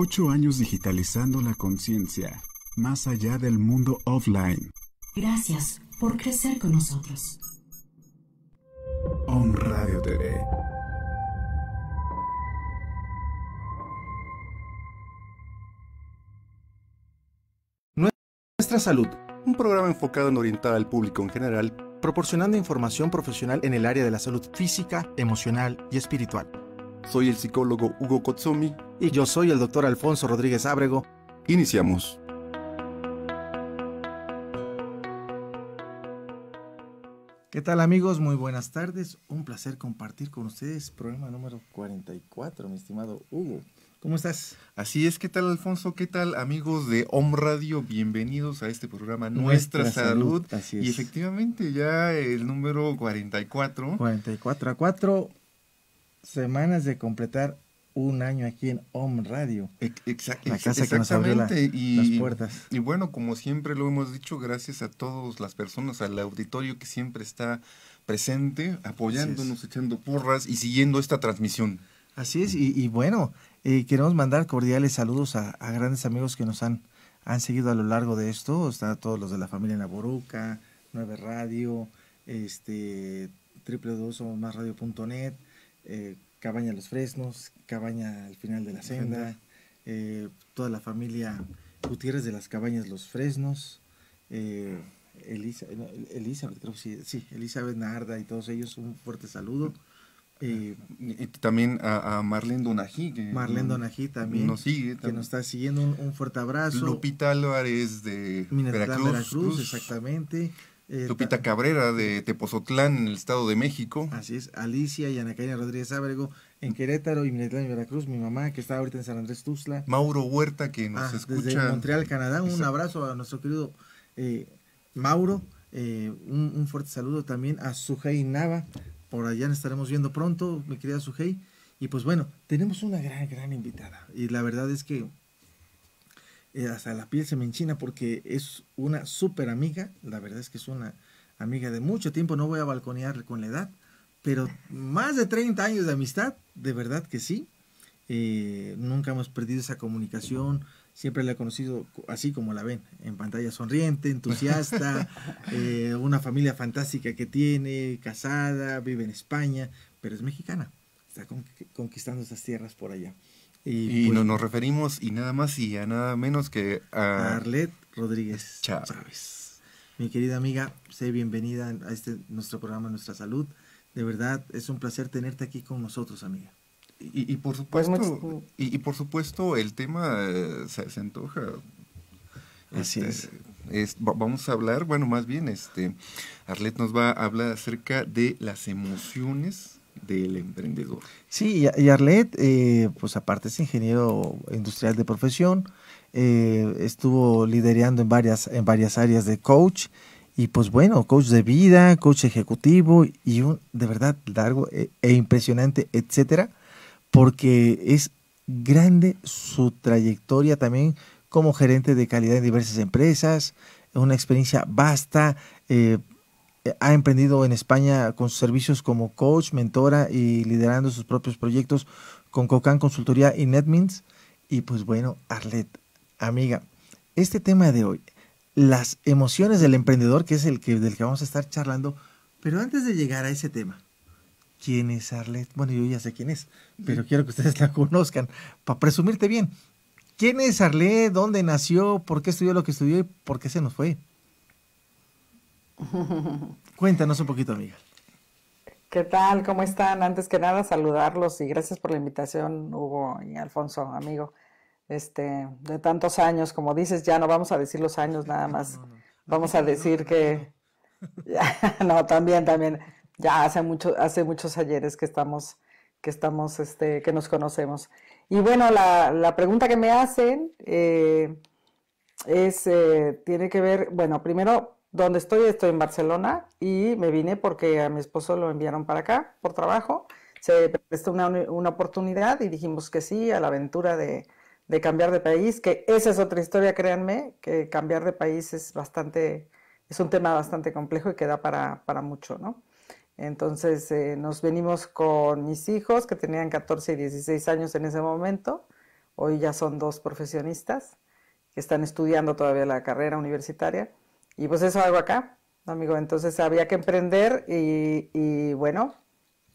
Ocho años digitalizando la conciencia, más allá del mundo offline. Gracias por crecer con nosotros. On Radio TV. Nuestra Salud, un programa enfocado en orientar al público en general, proporcionando información profesional en el área de la salud física, emocional y espiritual. Soy el psicólogo Hugo Kotsumi. Y yo soy el doctor Alfonso Rodríguez Ábrego. Iniciamos. ¿Qué tal amigos? Muy buenas tardes. Un placer compartir con ustedes programa número 44, mi estimado Hugo. ¿Cómo estás? Así es, ¿qué tal Alfonso? ¿Qué tal amigos de Home Radio? Bienvenidos a este programa Nuestra, Salud. Así es. Y efectivamente ya el número 44. 44 a 4 semanas de completar un año aquí en Home Radio. exactamente. y, las puertas. Y bueno, como siempre lo hemos dicho, gracias a todas las personas, al auditorio que siempre está presente, apoyándonos, echando porras y siguiendo esta transmisión. Así es, y, bueno, eh, queremos mandar cordiales saludos a, grandes amigos que nos han, han seguido a lo largo de esto. Están todos los de la familia Naboruca, Nueve Radio, este, www.somosmasradio.net, eh, cabaña Los Fresnos, Cabaña al final de la senda, eh, toda la familia Gutiérrez de las Cabañas Los Fresnos, eh, Elisa, Elizabeth, sí, Elizabeth Narda y todos ellos, un fuerte saludo. Eh, y, también a, a Marlene Donají. Que también. Nos sigue. Que nos está siguiendo. Un, fuerte abrazo. Lupita Álvarez de Veracruz. Veracruz. exactamente. Tupita eh, Cabrera de Tepozotlán, en el Estado de México. Así es, Alicia y Ana Rodríguez Ábrego en Querétaro y Militán Veracruz, mi mamá que está ahorita en San Andrés Tuzla. Mauro Huerta que nos ah, escucha. Desde Montreal, Canadá, un abrazo a nuestro querido eh, Mauro, eh, un, fuerte saludo también a Sujei Nava, por allá nos estaremos viendo pronto, mi querida Sujei. Y pues bueno, tenemos una gran, gran invitada y la verdad es que eh, hasta la piel se me enchina porque es una súper amiga, la verdad es que es una amiga de mucho tiempo, no voy a balconear con la edad, pero más de 30 años de amistad, de verdad que sí, eh, nunca hemos perdido esa comunicación, siempre la he conocido así como la ven, en pantalla sonriente, entusiasta, eh, una familia fantástica que tiene, casada, vive en España, pero es mexicana, está conquistando esas tierras por allá. Y, pues nos referimos y nada más y a nada menos que a, Arlet Rodríguez Chávez. Mi querida amiga, sé bienvenida a este nuestro programa Nuestra Salud. De verdad, es un placer tenerte aquí con nosotros, amiga. Y, por pues supuesto, y, por supuesto, el tema eh, se, antoja. Así este, es. es. Vamos a hablar, bueno, más bien, este, Arlet nos va a hablar acerca de las emociones del emprendedor. Sí, y Arlet, eh, pues aparte es ingeniero industrial de profesión, eh, estuvo liderando en varias, en varias áreas de coach, y pues bueno, coach de vida, coach ejecutivo, y un de verdad largo e, e impresionante, etcétera, porque es grande su trayectoria también como gerente de calidad en diversas empresas, una experiencia vasta, eh, ha emprendido en España con sus servicios como coach, mentora y liderando sus propios proyectos con Cocan Consultoría y NetMins. Y pues bueno, Arlet, amiga, este tema de hoy, las emociones del emprendedor, que es el que, del que vamos a estar charlando, pero antes de llegar a ese tema, ¿quién es Arlet? Bueno, yo ya sé quién es, pero quiero que ustedes la conozcan para presumirte bien. ¿Quién es Arlet? ¿Dónde nació? ¿Por qué estudió lo que estudió y por qué se nos fue? Cuéntanos un poquito, amiga. ¿Qué tal? ¿Cómo están? Antes que nada, saludarlos y gracias por la invitación, Hugo y Alfonso, amigo. Este, de tantos años, como dices, ya no vamos a decir los años nada más. Vamos a decir que no, también, también. Ya hace mucho, hace muchos ayeres que estamos, que estamos, este, que nos conocemos. Y bueno, la, pregunta que me hacen eh, es, eh, tiene que ver, bueno, primero donde estoy, estoy en Barcelona y me vine porque a mi esposo lo enviaron para acá por trabajo. Se prestó una, oportunidad y dijimos que sí a la aventura de, de cambiar de país, que esa es otra historia, créanme, que cambiar de país es bastante, es un tema bastante complejo y que da para, para mucho, ¿no? Entonces eh, nos venimos con mis hijos, que tenían 14 y 16 años en ese momento, hoy ya son dos profesionistas, que están estudiando todavía la carrera universitaria. Y pues eso hago acá, amigo. Entonces había que emprender y, bueno,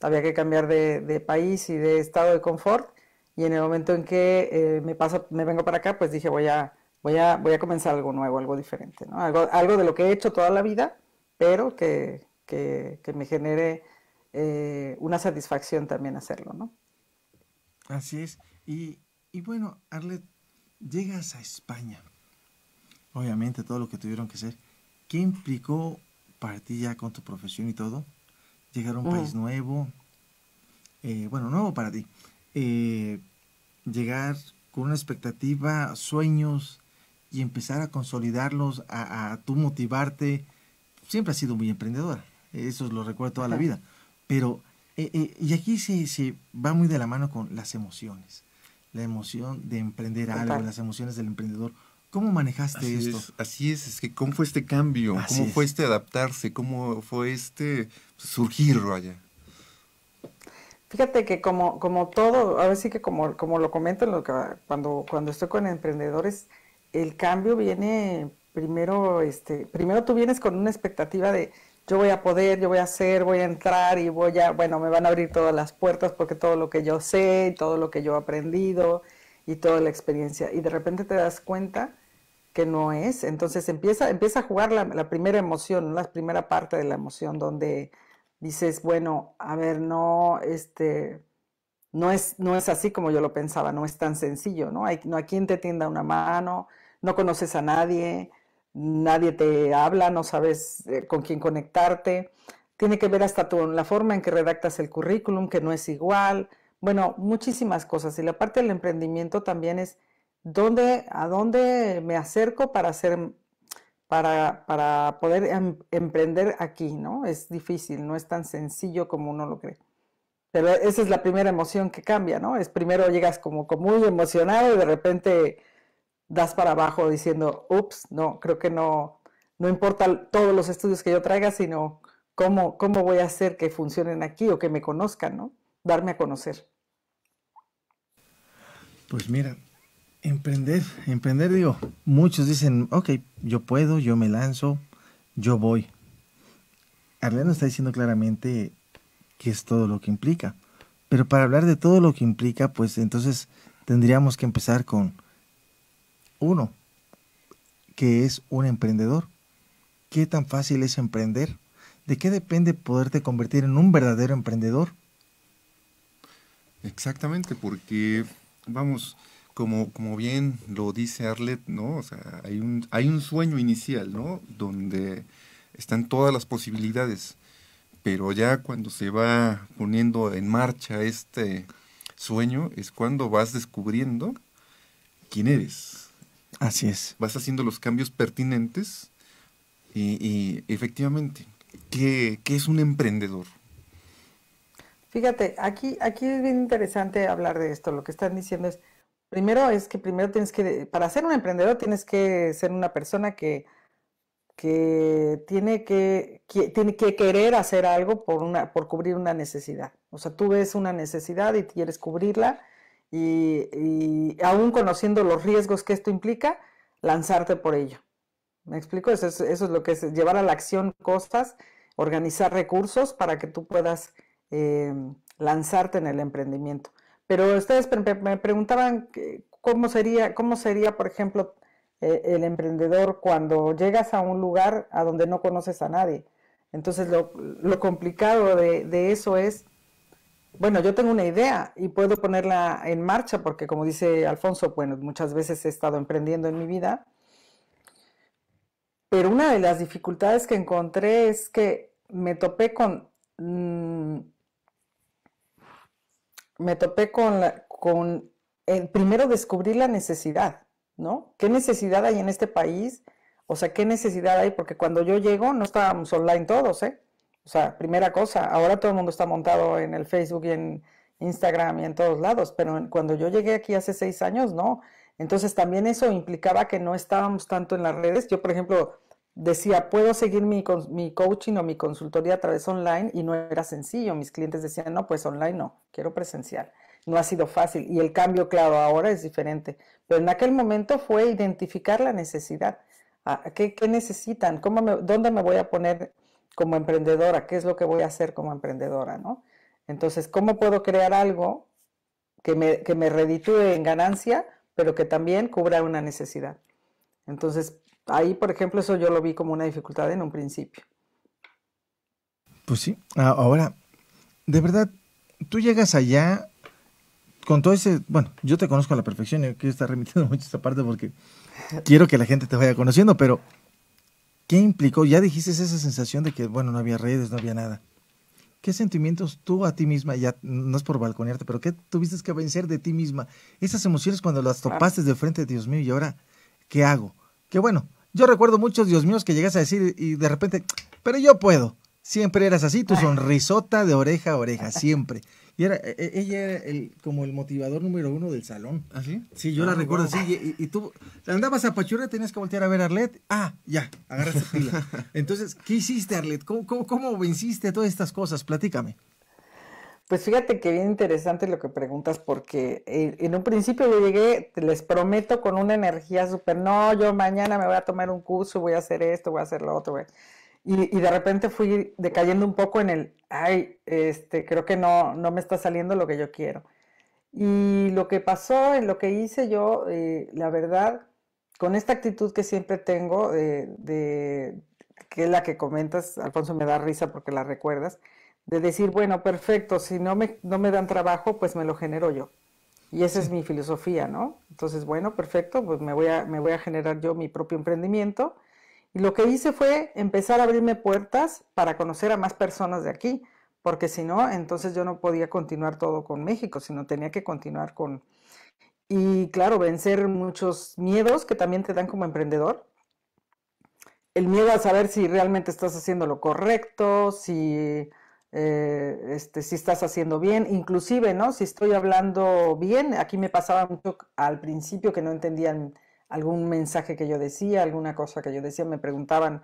había que cambiar de, país y de estado de confort. Y en el momento en que eh, me, paso, me vengo para acá, pues dije, voy a, voy a, voy a comenzar algo nuevo, algo diferente, ¿no? Algo, algo de lo que he hecho toda la vida, pero que, me genere eh, una satisfacción también hacerlo, ¿no? Así es. Y, y bueno, Arlet, llegas a España. Obviamente todo lo que tuvieron que hacer. ¿Qué implicó para ti ya con tu profesión y todo? Llegar a un país nuevo, eh, bueno, nuevo para ti. Eh, llegar con una expectativa, sueños y empezar a consolidarlos, a, tu tú motivarte. Siempre has sido muy emprendedora, eso lo recuerdo toda la vida. Pero, eh, y aquí se, se va muy de la mano con las emociones la emoción de emprender algo, las emociones del emprendedor. ¿Cómo manejaste esto? así es, es que cómo fue este cambio, cómo fue este adaptarse, cómo fue este surgir, allá. Fíjate que como, como todo, ver, sí que como, como lo comento cuando, cuando estoy con emprendedores, el cambio viene primero, este, primero tú vienes con una expectativa de yo voy a poder, yo voy a hacer, voy a entrar y voy a, bueno, me van a abrir todas las puertas porque todo lo que yo sé, todo lo que yo he aprendido y toda la experiencia. Y de repente te das cuenta que no es. Entonces empieza, empieza a jugar la, primera emoción, la primera parte de la emoción donde dices, bueno, a ver, no, este, no es, no es así como yo lo pensaba, no es tan sencillo, ¿no? Hay, no hay quien te tienda una mano, no conoces a nadie, nadie te habla, no sabes eh, con quién conectarte. Tiene que ver hasta tu la forma en que redactas el currículum, que no es igual. Bueno, muchísimas cosas. Y la parte del emprendimiento también es a dónde me acerco para, hacer, para, poder em, emprender aquí, ¿no? Es difícil, no es tan sencillo como uno lo cree. Pero esa es la primera emoción que cambia, ¿no? Es primero llegas como, muy emocionado y de repente das para abajo diciendo, ups, no, creo que no, no importa todos los estudios que yo traiga, sino cómo, cómo voy a hacer que funcionen aquí o que me conozcan, ¿no? Darme a conocer. Pues mira, Emprender, emprender, digo, muchos dicen, ok, yo puedo, yo me lanzo, yo voy. Arlene está diciendo claramente que es todo lo que implica. Pero para hablar de todo lo que implica, pues entonces tendríamos que empezar con uno, que es un emprendedor. ¿Qué tan fácil es emprender? ¿De qué depende poderte convertir en un verdadero emprendedor? Exactamente, porque vamos, como, como bien lo dice Arlet, ¿no? O sea, hay un, hay un sueño inicial, ¿no? Donde están todas las posibilidades, pero ya cuando se va poniendo en marcha este sueño es cuando vas descubriendo quién eres. Así es. Vas haciendo los cambios pertinentes y, efectivamente, ¿qué, ¿qué es un emprendedor? Fíjate, aquí, aquí es bien interesante hablar de esto. Lo que están diciendo es, primero es que primero tienes que, para ser un emprendedor tienes que ser una persona que, tiene que, tiene que querer hacer algo por, una, por cubrir una necesidad. O sea, tú ves una necesidad y quieres cubrirla y, aún conociendo los riesgos que esto implica, lanzarte por ello. ¿Me explico? Eso es, lo que es llevar a la acción costas, organizar recursos para que tú puedas eh, lanzarte en el emprendimiento. Pero ustedes me preguntaban cómo sería, cómo sería, por ejemplo, e, el emprendedor cuando llegas a un lugar a donde no conoces a nadie. Entonces lo, complicado de, eso es, bueno, yo tengo una idea y puedo ponerla en marcha porque como dice Alfonso, bueno, muchas veces he estado emprendiendo en mi vida, pero una de las dificultades que encontré es que me topé con mm, me topé con, con el eh, primero descubrir la necesidad, ¿no? ¿Qué necesidad hay en este país? O sea, ¿qué necesidad hay? Porque cuando yo llego no estábamos online todos, ¿eh? O sea, primera cosa, ahora todo el mundo está montado en el Facebook y en Instagram y en todos lados, pero cuando yo llegué aquí hace seis años, no. Entonces también eso implicaba que no estábamos tanto en las redes. Yo, por ejemplo, decía, puedo seguir mi, mi, coaching o mi consultoría a través online y no era sencillo. Mis clientes decían, no, pues online no, quiero presencial. No ha sido fácil y el cambio, claro, ahora es diferente. Pero en aquel momento fue identificar la necesidad. Ah, ¿Qué, necesitan? ¿Cómo ¿Dónde me voy a poner como emprendedora? ¿Qué es lo que voy a hacer como emprendedora? ¿no? Entonces, ¿cómo puedo crear algo que me, que me reditúe en ganancia, pero que también cubra una necesidad? Entonces, Ahí, por ejemplo, eso yo lo vi como una dificultad en un principio. Pues sí, ah, ahora, de verdad, tú llegas allá con todo ese, bueno, yo te conozco a la perfección, y quiero estar remitiendo mucho esta parte porque quiero que la gente te vaya conociendo, pero ¿qué implicó? Ya dijiste esa sensación de que, bueno, no había redes, no había nada. ¿Qué sentimientos tú a ti misma, ya no es por balconearte, pero qué tuviste que vencer de ti misma? Esas emociones cuando las topaste de frente, Dios mío, y ahora, ¿qué hago? ¿Qué bueno, yo recuerdo muchos, Dios mío, que llegas a decir y de repente, pero yo puedo. Siempre eras así, tu sonrisota de oreja a oreja, siempre. Y era, e, e, ella era el, como el motivador número uno del salón. ¿Ah, sí? Sí, yo la ah, recuerdo así. Y, tú andabas a Pachura, tenías que voltear a ver a Arlet. Ah, ya, agarraste pila. Entonces, ¿qué hiciste, Arlet? ¿Cómo, cómo, cómo venciste todas estas cosas? Platícame. Pues fíjate que bien interesante lo que preguntas, porque eh, en un principio yo llegué, les prometo, con una energía súper, no, yo mañana me voy a tomar un curso, voy a hacer esto, voy a hacer lo otro, y, y, de repente fui decayendo un poco en el, ay, este, creo que no, no me está saliendo lo que yo quiero. Y lo que pasó, en lo que hice yo, eh, la verdad, con esta actitud que siempre tengo, eh, de, que es la que comentas, Alfonso, me da risa porque la recuerdas, de decir, bueno, perfecto, si no me, no me dan trabajo, pues me lo genero yo. Y esa es mi filosofía, ¿no? Entonces, bueno, perfecto, pues me voy, a, me voy a generar yo mi propio emprendimiento. Y lo que hice fue empezar a abrirme puertas para conocer a más personas de aquí, porque si no, entonces yo no podía continuar todo con México, sino tenía que continuar con... Y claro, vencer muchos miedos que también te dan como emprendedor. El miedo a saber si realmente estás haciendo lo correcto, si eh, este, si estás haciendo bien, inclusive, ¿no? Si estoy hablando bien, aquí me pasaba mucho al principio que no entendían algún mensaje que yo decía, alguna cosa que yo decía, me preguntaban,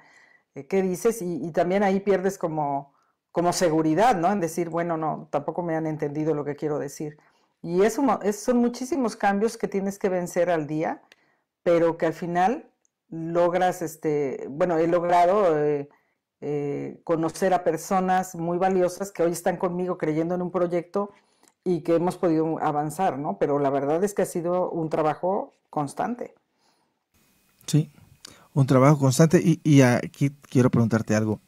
eh, ¿qué dices? Y, también ahí pierdes como, como seguridad, ¿no? En decir, bueno, no, tampoco me han entendido lo que quiero decir. Y eso, son muchísimos cambios que tienes que vencer al día, pero que al final logras, este, bueno, he logrado eh, eh, conocer a personas muy valiosas que hoy están conmigo creyendo en un proyecto y que hemos podido avanzar, ¿no? Pero la verdad es que ha sido un trabajo constante. Sí, un trabajo constante. Y, aquí quiero preguntarte algo.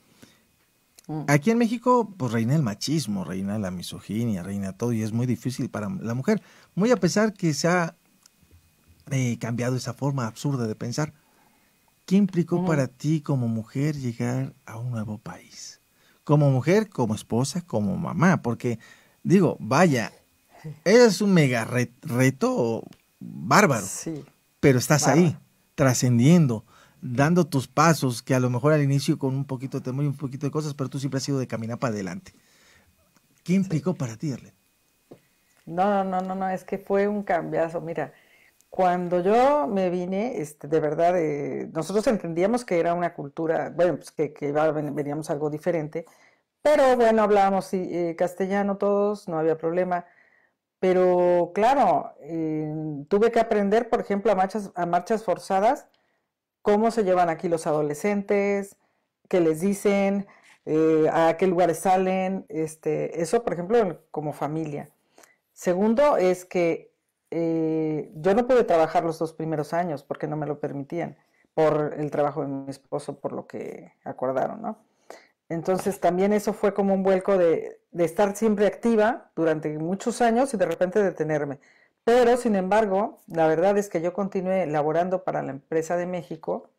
Mm. Aquí en México, pues reina el machismo, reina la misoginia, reina todo, y es muy difícil para la mujer. Muy a pesar que se ha eh, cambiado esa forma absurda de pensar, ¿Qué implicó para ti como mujer llegar a un nuevo país? Como mujer, como esposa, como mamá, porque digo, vaya, es un mega reto bárbaro, sí. pero estás ahí, trascendiendo, dando tus pasos, que a lo mejor al inicio con un poquito de temor y un poquito de cosas, pero tú siempre has sido de caminar para adelante. ¿Qué implicó para ti, Arlene? No, no, no, no, es que fue un cambiazo. Mira, cuando yo me vine, este, de verdad, eh, nosotros entendíamos que era una cultura, bueno, pues que, veníamos algo diferente, pero bueno, hablábamos eh, castellano todos, no había problema. Pero claro, eh, tuve que aprender, por ejemplo, a marchas, a marchas forzadas, cómo se llevan aquí los adolescentes, qué les dicen, a qué lugares salen, este, eso, por ejemplo, como familia. Segundo es que eh, yo no pude trabajar los dos primeros años porque no me lo permitían, por el trabajo de mi esposo, por lo que acordaron, ¿no? Entonces también eso fue como un vuelco de, de estar siempre activa durante muchos años y de repente detenerme. Pero, sin embargo, la verdad es que yo continué laborando para la empresa de México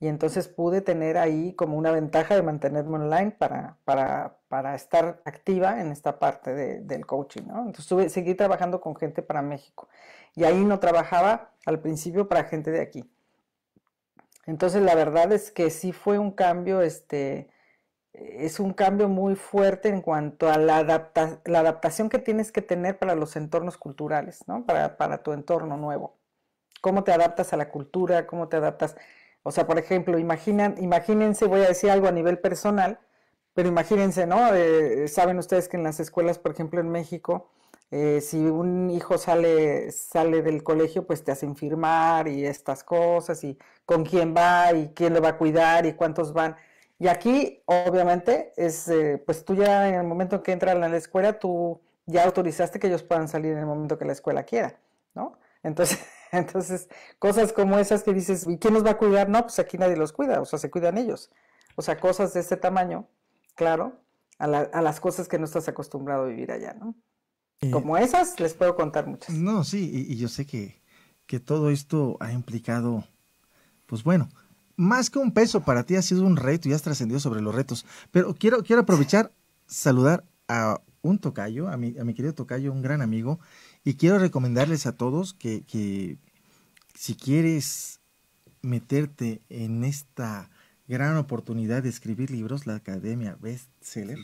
y entonces pude tener ahí como una ventaja de mantenerme online para, para, estar activa en esta parte del coaching. ¿no? Entonces tuve, seguí trabajando con gente para México y ahí no trabajaba al principio para gente de aquí. Entonces la verdad es que sí fue un cambio, este, es un cambio muy fuerte en cuanto a la, la adaptación que tienes que tener para los entornos culturales, ¿no? para, para tu entorno nuevo. Cómo te adaptas a la cultura, cómo te adaptas o sea, por ejemplo, imaginan, imagínense, voy a decir algo a nivel personal, pero imagínense, ¿no? Eh, saben ustedes que en las escuelas, por ejemplo, en México, eh, si un hijo sale, sale del colegio, pues te hacen firmar y estas cosas, y con quién va, y quién lo va a cuidar, y cuántos van. Y aquí, obviamente, es, eh, pues tú ya en el momento en que entran a la escuela, tú ya autorizaste que ellos puedan salir en el momento que la escuela quiera, ¿no? Entonces, Entonces, cosas como esas que dices, ¿y quién nos va a cuidar? No, pues aquí nadie los cuida, o sea, se cuidan ellos. O sea, cosas de este tamaño, claro, a, a las cosas que no estás acostumbrado a vivir allá, ¿no? como esas, les puedo contar muchas. No, sí, y, yo sé que, que todo esto ha implicado, pues bueno, más que un peso para ti ha sido un reto y has trascendido sobre los retos. Pero quiero, quiero aprovechar, saludar a un tocayo, a mi, a mi querido tocayo, un gran amigo, y quiero recomendarles a todos que, si quieres meterte en esta gran oportunidad de escribir libros, la Academia Bestseller,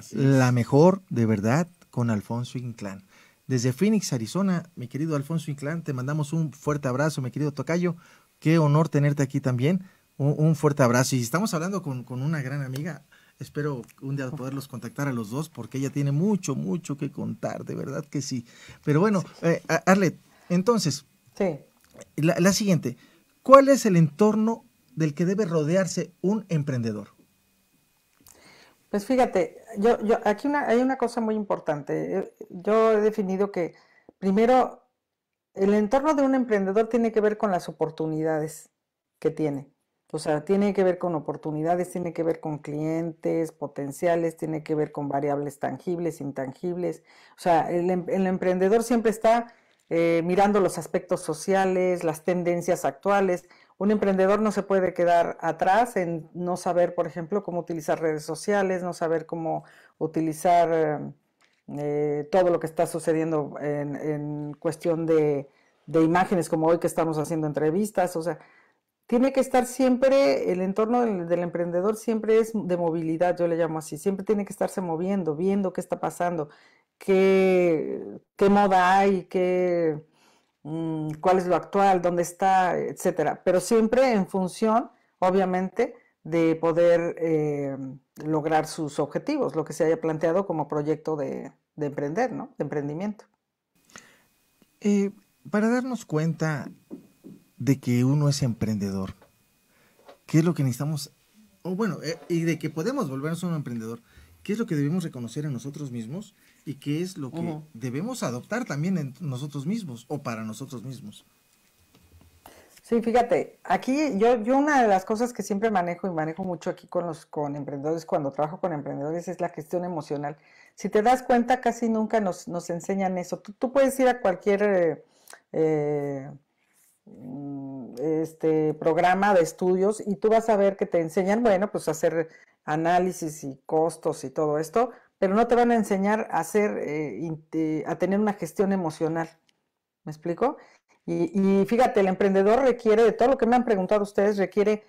seller la mejor de verdad con Alfonso Inclán. Desde Phoenix, Arizona, mi querido Alfonso Inclán, te mandamos un fuerte abrazo, mi querido Tocayo. Qué honor tenerte aquí también. Un, fuerte abrazo. Y estamos hablando con, con, una gran amiga, Espero un día oh. poderlos contactar a los dos porque ella tiene mucho, mucho que contar, de verdad que sí. Pero bueno, eh, Arlet, entonces, la, siguiente, ¿cuál es el entorno del que debe rodearse un emprendedor? Pues fíjate, yo, yo aquí hay una cosa muy importante. Eh, yo he definido que primero el entorno de un emprendedor tiene que ver con las oportunidades que tiene. O sea, tiene que ver con oportunidades, tiene que ver con clientes potenciales, tiene que ver con variables tangibles, intangibles. O sea, el, em, emprendedor siempre está eh, mirando los aspectos sociales, las tendencias actuales. Un emprendedor no se puede quedar atrás en no saber, por ejemplo, cómo utilizar redes sociales, no saber cómo utilizar em, eh, todo lo que está sucediendo en, cuestión de imágenes, como hoy que estamos haciendo entrevistas. O sea, tiene que estar siempre, el entorno del, emprendedor siempre es de movilidad, yo le llamo así, siempre tiene que estarse moviendo, viendo qué está pasando, qué, moda hay, qué, mm, cuál es lo actual, dónde está, etcétera. Pero siempre en función, obviamente, de poder eh, lograr sus objetivos, lo que se haya planteado como proyecto de, emprender, ¿no? De emprendimiento. Eh, para darnos cuenta de que uno es emprendedor? ¿Qué es lo que necesitamos? O bueno, eh, y de que podemos volvernos un emprendedor. ¿Qué es lo que debemos reconocer en nosotros mismos y qué es lo que debemos adoptar también en nosotros mismos o para nosotros mismos? Sí, fíjate, aquí yo, yo una de las cosas que siempre manejo y manejo mucho aquí con los con emprendedores, cuando trabajo con emprendedores, es la gestión emocional. Si te das cuenta, casi nunca nos, enseñan eso. Tú, puedes ir a cualquier eh, eh, Mm, este programa de estudios y tú vas a ver que te enseñan, bueno, pues hacer análisis y costos y todo esto, pero no te van a enseñar a hacer, eh, eh, a tener una gestión emocional. ¿Me explico? Y, y, fíjate, el emprendedor requiere, de todo lo que me han preguntado ustedes, requiere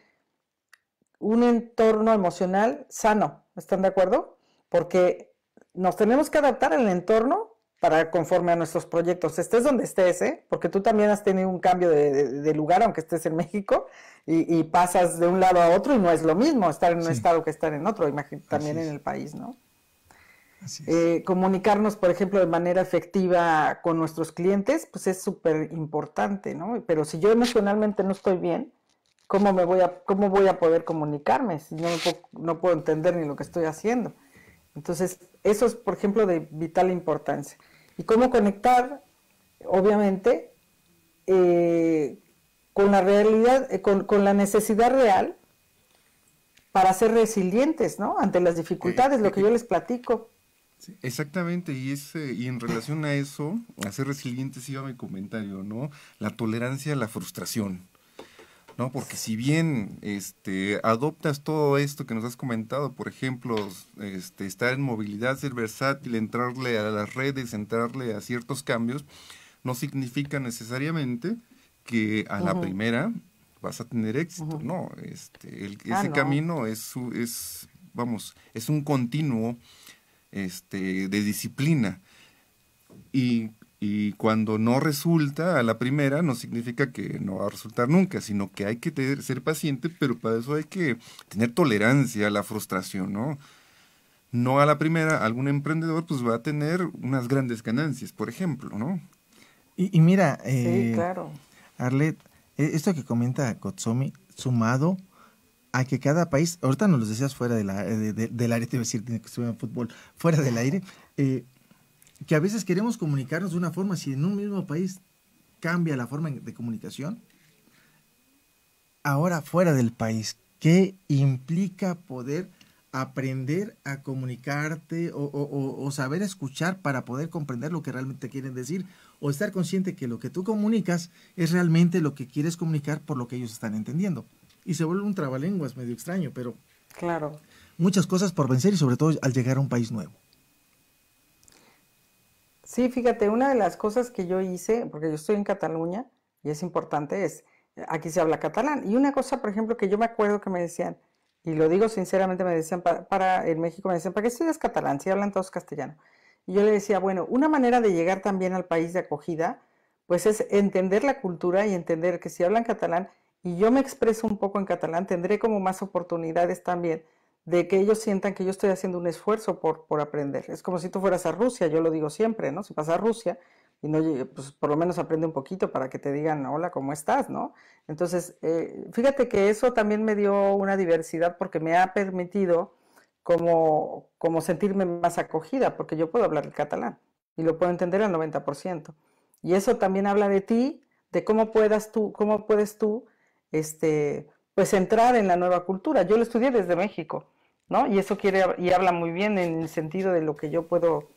un entorno emocional sano. ¿Están de acuerdo? Porque nos tenemos que adaptar al entorno para conforme a nuestros proyectos. Estés donde estés, ¿eh? porque tú también has tenido un cambio de, lugar, aunque estés en México, y, pasas de un lado a otro y no es lo mismo estar en un estado que estar en otro, también en el país, ¿no? Eh, comunicarnos, por ejemplo, de manera efectiva con nuestros clientes, pues es súper importante, ¿no? Pero si yo emocionalmente no estoy bien, ¿cómo, me voy, a, cómo voy a poder comunicarme si no, no puedo entender ni lo que estoy haciendo? Entonces, eso es, por ejemplo, de vital importancia y cómo conectar, obviamente, eh, con la realidad, eh, con, la necesidad real para ser resilientes, ¿no? Ante las dificultades, lo que yo les platico. exactamente, y, eh, y en relación a eso, a ser resilientes iba mi comentario, ¿no? La tolerancia a la frustración. Porque si bien este, adoptas todo esto que nos has comentado, por ejemplo, este, estar en movilidad, ser versátil, entrarle a las redes, entrarle a ciertos cambios, no significa necesariamente que a la primera vas a tener éxito, no, este, ah, ese camino es, es, vamos, es un continuo este, de disciplina. Y y cuando no resulta a la primera, no significa que no va a resultar nunca, sino que hay que ser paciente, pero para eso hay que tener tolerancia a la frustración, ¿no? No a la primera, algún emprendedor pues va a tener unas grandes ganancias, por ejemplo, ¿no? Y, mira, eh, claro. Arlet, e, esto que comenta Kotsomi, sumado a que cada país, ahorita nos lo decías fuera de eh, del aire, te iba a decir que en fútbol, fuera del aire, eh, que a veces queremos comunicarnos de una forma, si en un mismo país cambia la forma de comunicación, ahora fuera del país, ¿qué implica poder aprender a comunicarte o, saber escuchar para poder comprender lo que realmente quieren decir o estar consciente que lo que tú comunicas es realmente lo que quieres comunicar por lo que ellos están entendiendo? Y se vuelve un trabalenguas medio extraño, pero... Claro. Muchas cosas por vencer y sobre todo al llegar a un país nuevo. Sí, fíjate, una de las cosas que yo hice, porque yo estoy en Cataluña y es importante, es, aquí se habla catalán. Y una cosa, por ejemplo, que yo me acuerdo que me decían, y lo digo sinceramente, me decían, para, el México me decían, ¿para qué estudias catalán si hablan todos castellano? Y yo le decía, bueno, una manera de llegar también al país de acogida, pues es entender la cultura y entender que si hablan catalán y yo me expreso un poco en catalán, tendré como más oportunidades también de que ellos sientan que yo estoy haciendo un esfuerzo por, aprender. Es como si tú fueras a Rusia, yo lo digo siempre, ¿no? Si vas a Rusia y no, pues por lo menos aprende un poquito para que te digan, hola, ¿cómo estás? ¿no? Entonces, eh, fíjate que eso también me dio una diversidad porque me ha permitido como, como sentirme más acogida, porque yo puedo hablar el catalán y lo puedo entender al 90%. Y eso también habla de ti, de cómo puedas tú, cómo puedes tú, este, pues entrar en la nueva cultura. Yo lo estudié desde México ¿no? Y eso quiere y habla muy bien en el sentido de lo que yo puedo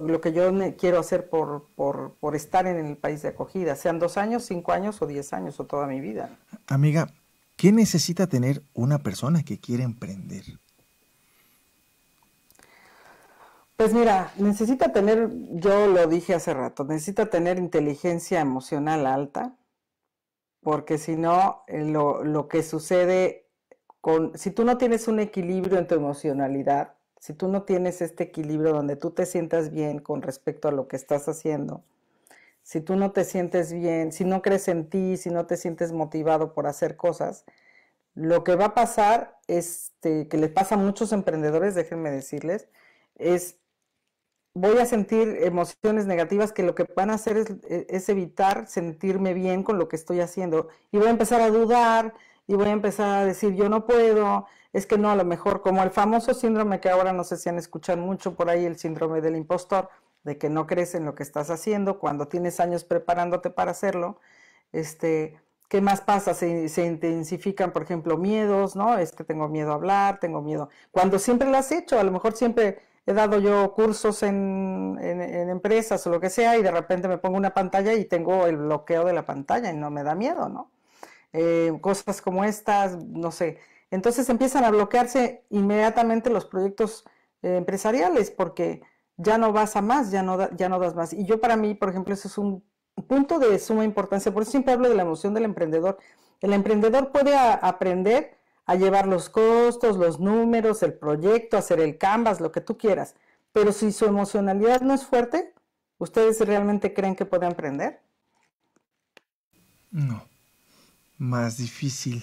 lo que yo quiero hacer por, estar en el país de acogida, sean dos años, cinco años o diez años o toda mi vida. Amiga, ¿qué necesita tener una persona que quiere emprender? Pues mira, necesita tener, yo lo dije hace rato, necesita tener inteligencia emocional alta, porque si no, eh, lo, lo que sucede si tú no tienes un equilibrio en tu emocionalidad, si tú no tienes este equilibrio donde tú te sientas bien con respecto a lo que estás haciendo, si tú no te sientes bien, si no crees en ti, si no te sientes motivado por hacer cosas, lo que va a pasar, este, que les pasa a muchos emprendedores, déjenme decirles, es voy a sentir emociones negativas que lo que van a hacer es, e, evitar sentirme bien con lo que estoy haciendo y voy a empezar a dudar y voy a empezar a decir, yo no puedo, es que no, a lo mejor como el famoso síndrome que ahora no sé si han escuchado mucho por ahí, el síndrome del impostor, de que no crees en lo que estás haciendo cuando tienes años preparándote para hacerlo, este, ¿qué más pasa? Se, intensifican, por ejemplo, miedos, ¿no? Es que tengo miedo a hablar, tengo miedo, cuando siempre lo has hecho, a lo mejor siempre he dado yo cursos en, en, en empresas o lo que sea y de repente me pongo una pantalla y tengo el bloqueo de la pantalla y no me da miedo, ¿no? Eh, cosas como estas, no sé. Entonces empiezan a bloquearse inmediatamente los proyectos eh, empresariales porque ya no vas a más, ya no, ya no das más. Y yo para mí, por ejemplo, eso es un punto de suma importancia. Por eso siempre hablo de la emoción del emprendedor. El emprendedor puede aprender a llevar los costos, los números, el proyecto, hacer el canvas, lo que tú quieras. Pero si su emocionalidad no es fuerte, ¿ustedes realmente creen que puede emprender? No más difícil.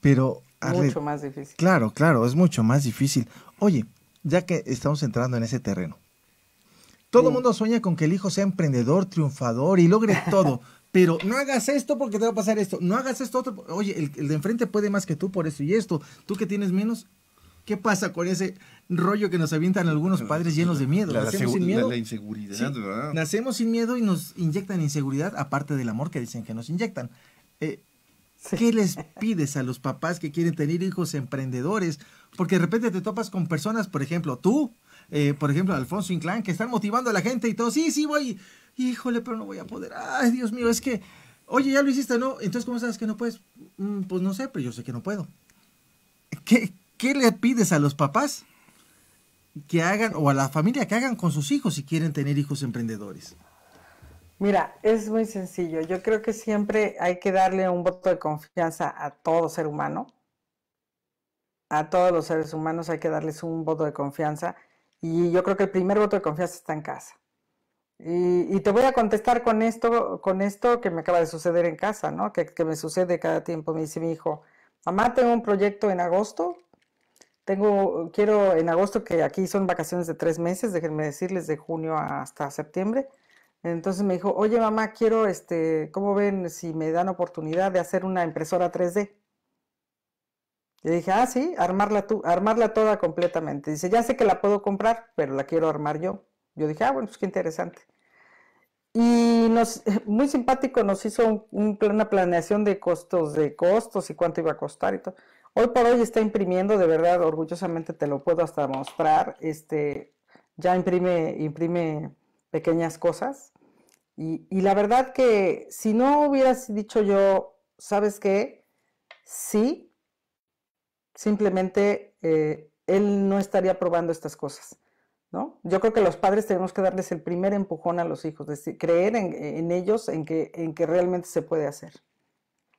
Pero... Mucho más difícil. Claro, claro, es mucho más difícil. Oye, ya que estamos entrando en ese terreno. Todo el mundo sueña con que el hijo sea emprendedor, triunfador y logre todo. pero no hagas esto porque te va a pasar esto. No hagas esto otro. Oye, el, de enfrente puede más que tú por esto y esto. Tú que tienes menos. ¿Qué pasa con ese rollo que nos avientan algunos padres llenos de miedo? La, Nacemos sin miedo. inseguridad, Nacemos sin miedo y nos inyectan inseguridad, aparte del amor que dicen que nos inyectan. Eh, ¿Qué les pides a los papás que quieren tener hijos emprendedores? Porque de repente te topas con personas, por ejemplo, tú, eh, por ejemplo, Alfonso Inclán, que están motivando a la gente y todo, sí, sí, voy, híjole, pero no voy a poder, ay, Dios mío, es que, oye, ya lo hiciste, ¿no? Entonces, ¿cómo sabes que no puedes? Mm, pues no sé, pero yo sé que no puedo. ¿Qué, ¿Qué le pides a los papás que hagan, o a la familia que hagan con sus hijos si quieren tener hijos emprendedores? Mira, es muy sencillo. Yo creo que siempre hay que darle un voto de confianza a todo ser humano. A todos los seres humanos hay que darles un voto de confianza. Y yo creo que el primer voto de confianza está en casa. Y, te voy a contestar con esto, con esto que me acaba de suceder en casa, ¿no? Que, me sucede cada tiempo. Me dice mi hijo, mamá, tengo un proyecto en agosto. Tengo, quiero en agosto, que aquí son vacaciones de tres meses, déjenme decirles, de junio hasta septiembre. Entonces me dijo, oye mamá, quiero, este, ¿cómo ven si me dan oportunidad de hacer una impresora 3D? Le dije, ah, sí, armarla tú, armarla toda completamente. Dice, ya sé que la puedo comprar, pero la quiero armar yo. Yo dije, ah, bueno, pues qué interesante. Y nos, muy simpático, nos hizo una planeación de costos, de costos y cuánto iba a costar y todo. Hoy por hoy está imprimiendo, de verdad, orgullosamente te lo puedo hasta mostrar. Este, ya imprime, imprime pequeñas cosas. Y, la verdad que si no hubieras dicho yo, ¿sabes qué? Sí, simplemente eh, él no estaría probando estas cosas, ¿no? Yo creo que los padres tenemos que darles el primer empujón a los hijos, decir, creer en, ellos, en que, en que realmente se puede hacer.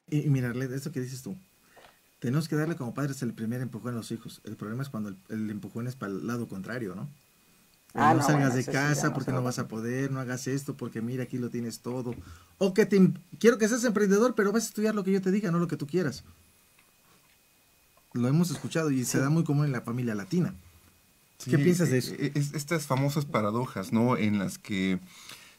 Y, mirarle, esto que dices tú, tenemos que darle como padres el primer empujón a los hijos. El problema es cuando el empujón es para el lado contrario, ¿no? Ah, no, salgas de casa porque no, vas a poder, no hagas esto porque mira, aquí lo tienes todo. O que te em-, quiero que seas emprendedor, pero vas a estudiar lo que yo te diga, no lo que tú quieras. Lo hemos escuchado y se da muy común en la familia latina. ¿Qué piensas de eh, eso? Eh, estas famosas paradojas, ¿no? En las que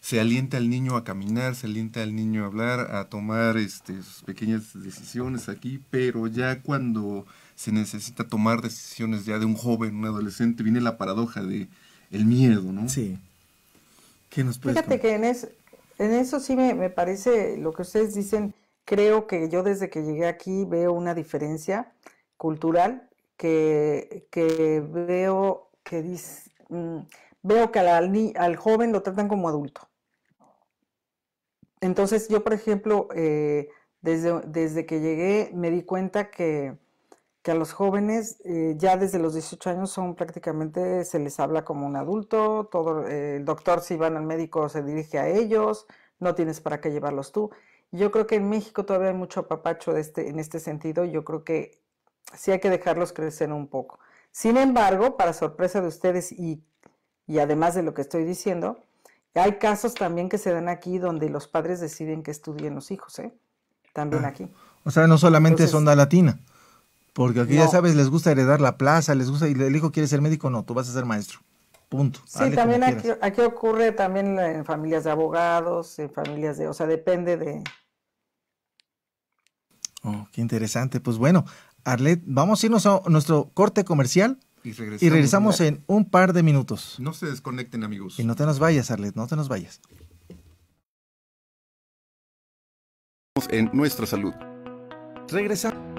se alienta al niño a caminar, se alienta al niño a hablar, a tomar este, sus pequeñas decisiones aquí, pero ya cuando se necesita tomar decisiones ya de un joven, un adolescente, viene la paradoja de, el miedo, ¿no? Sí. nos Fíjate que en, eso sí me, parece lo que ustedes dicen, creo que yo desde que llegué aquí veo una diferencia cultural que, veo que dice, mm, veo que al, al joven lo tratan como adulto. Entonces yo, por ejemplo, eh, desde, desde, que llegué me di cuenta que que a los jóvenes eh, ya desde los 18 años son prácticamente, se les habla como un adulto, todo, eh, el doctor si van al médico se dirige a ellos, no tienes para qué llevarlos tú. Yo creo que en México todavía hay mucho apapacho de este, en este sentido, yo creo que sí hay que dejarlos crecer un poco. Sin embargo, para sorpresa de ustedes y, y además de lo que estoy diciendo, hay casos también que se dan aquí donde los padres deciden que estudien los hijos, ¿eh? También ah. aquí. O sea, no solamente es onda latina. Porque aquí ya sabes, les gusta heredar la plaza, les gusta, y el hijo quiere ser médico, no, tú vas a ser maestro. Punto. Sí, también aquí, ocurre también en familias de abogados, en familias de, o sea, depende de... Oh, qué interesante. Pues bueno, Arlet, vamos a irnos a nuestro corte comercial y regresamos, y regresamos en un par de minutos. No se desconecten, amigos. Y no te nos vayas, Arlet, no te nos vayas. En nuestra salud. Regresamos.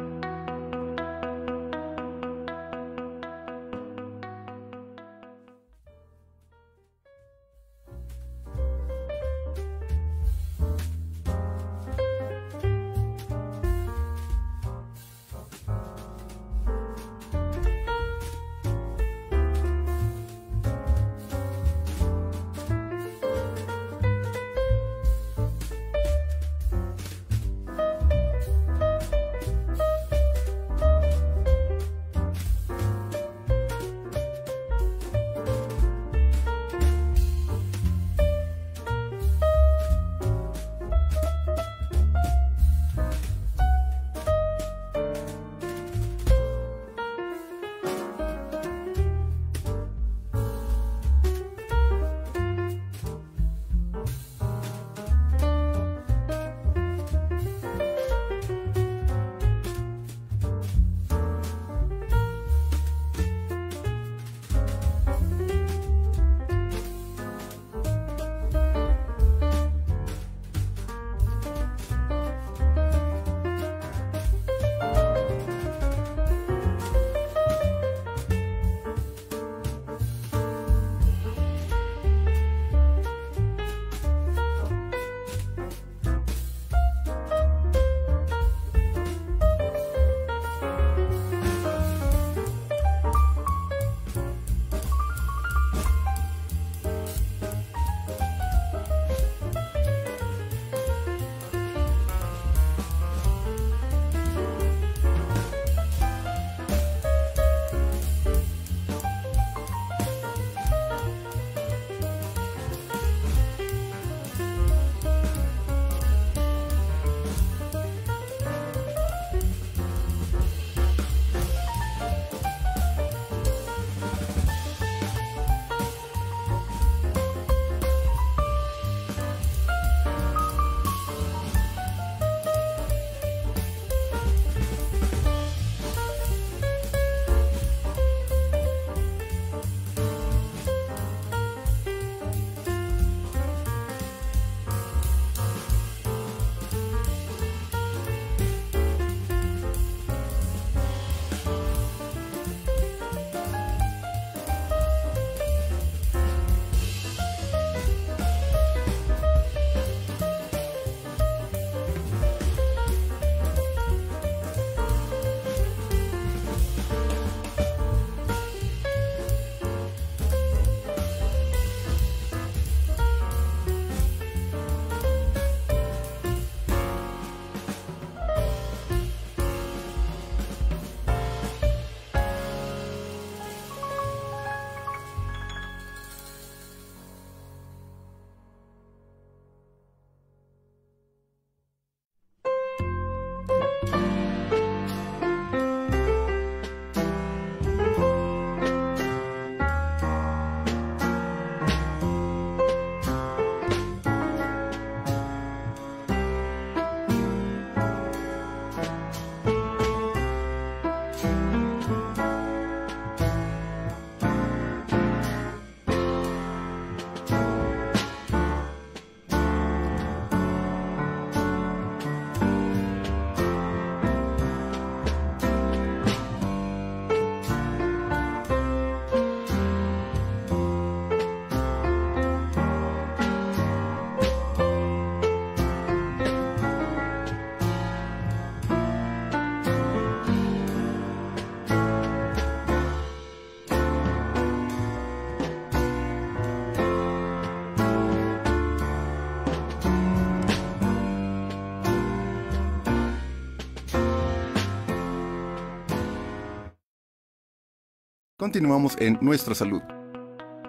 Continuamos en Nuestra Salud.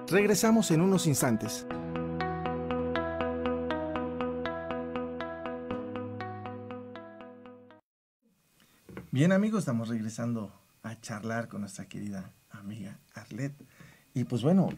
Regresamos en unos instantes. Bien amigos, estamos regresando a charlar con nuestra querida amiga Arlet. Y pues bueno,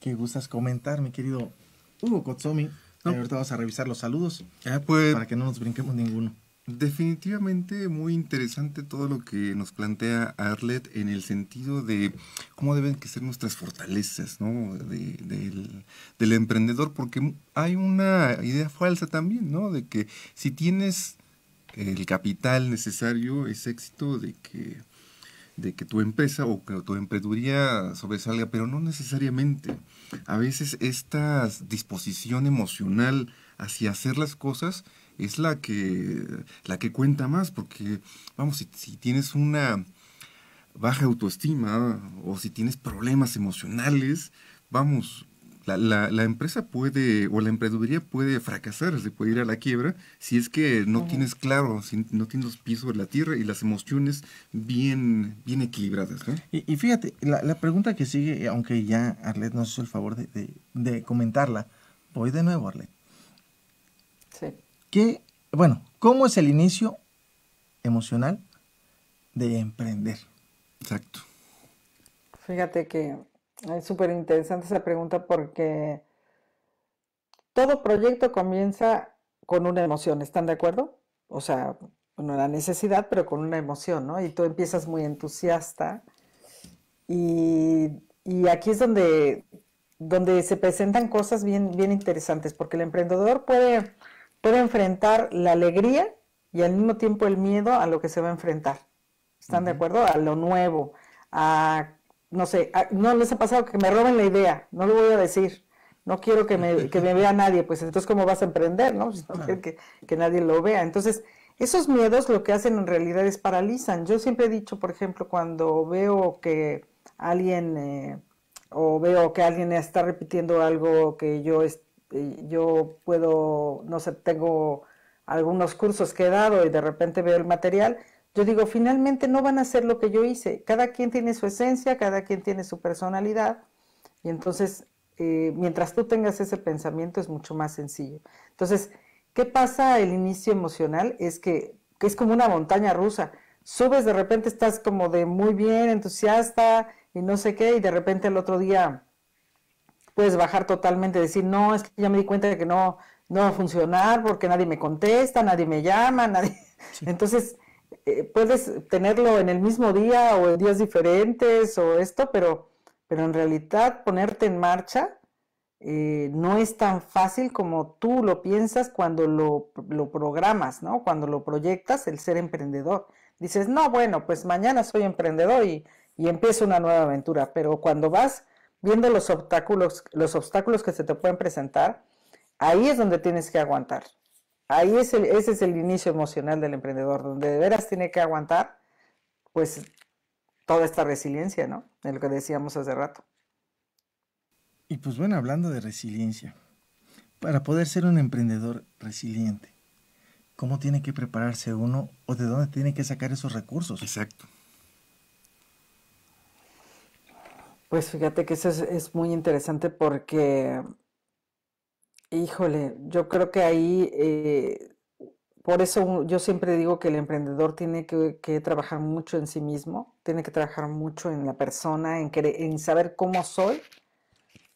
¿qué gustas comentar, mi querido Hugo Kotsomi? Ahorita vamos a revisar los saludos ah, pues. para que no nos brinquemos ninguno. Definitivamente muy interesante todo lo que nos plantea Arlet en el sentido de cómo deben que ser nuestras fortalezas ¿no? del, emprendedor, porque hay una idea falsa también, ¿no? de que si tienes el capital necesario, es éxito de que, de que tu empresa o que tu emprendeduría sobresalga, pero no necesariamente. A veces esta disposición emocional hacia hacer las cosas, es la que, la que cuenta más, porque, vamos, si, tienes una baja autoestima o si tienes problemas emocionales, vamos, la, la, empresa puede, o la emprendeduría puede fracasar, se puede ir a la quiebra, si es que no tienes claro, si no tienes los pies sobre la tierra y las emociones bien, bien equilibradas. Y, fíjate, la, la, pregunta que sigue, aunque ya Arlet nos hizo el favor de, de, de comentarla, voy de nuevo, Arlet. ¿Qué, bueno, cómo es el inicio emocional de emprender? Exacto. Fíjate que es súper interesante esa pregunta porque todo proyecto comienza con una emoción, ¿están de acuerdo? O sea, bueno, la necesidad, pero con una emoción, ¿no? Y tú empiezas muy entusiasta. Y, y aquí es donde, donde se presentan cosas bien, bien interesantes, porque el emprendedor puede puede enfrentar la alegría y al mismo tiempo el miedo a lo que se va a enfrentar. ¿Están de acuerdo? A lo nuevo, a, no sé, no les ha pasado que me roben la idea, no lo voy a decir, no quiero que me, vea nadie, pues entonces ¿cómo vas a emprender? No, que, nadie lo vea. Entonces, esos miedos lo que hacen en realidad es paralizan. Yo siempre he dicho, por ejemplo, cuando veo que alguien... Eh, o veo que alguien está repitiendo algo que yo yo puedo, no sé, tengo algunos cursos que he dado y de repente veo el material, yo digo, finalmente no van a hacer lo que yo hice. Cada quien tiene su esencia, cada quien tiene su personalidad. Y entonces, eh, mientras tú tengas ese pensamiento, es mucho más sencillo. Entonces, ¿qué pasa el inicio emocional? Es que, que es como una montaña rusa. Subes, de repente estás como de muy bien, entusiasta y no sé qué, y de repente el otro día puedes bajar totalmente, decir, no, es que ya me di cuenta de que no, no va a funcionar porque nadie me contesta, nadie me llama, nadie... Entonces, eh, puedes tenerlo en el mismo día o en días diferentes o esto, pero, pero en realidad ponerte en marcha eh, no es tan fácil como tú lo piensas cuando lo, programas, ¿no? Cuando lo proyectas, el ser emprendedor. Dices, no, bueno, pues mañana soy emprendedor y, y empiezo una nueva aventura, pero cuando vas viendo los obstáculos, los obstáculos que se te pueden presentar, ahí es donde tienes que aguantar. Ahí es ese es el inicio emocional del emprendedor, donde de veras tiene que aguantar, pues, toda esta resiliencia, ¿no? De lo que decíamos hace rato. Y pues bueno, hablando de resiliencia, para poder ser un emprendedor resiliente, ¿cómo tiene que prepararse uno o de dónde tiene que sacar esos recursos? Exacto. Pues fíjate que eso es, muy interesante porque, híjole, yo creo que ahí, eh, por eso yo siempre digo que el emprendedor tiene que, trabajar mucho en sí mismo, tiene que trabajar mucho en la persona, en, saber cómo soy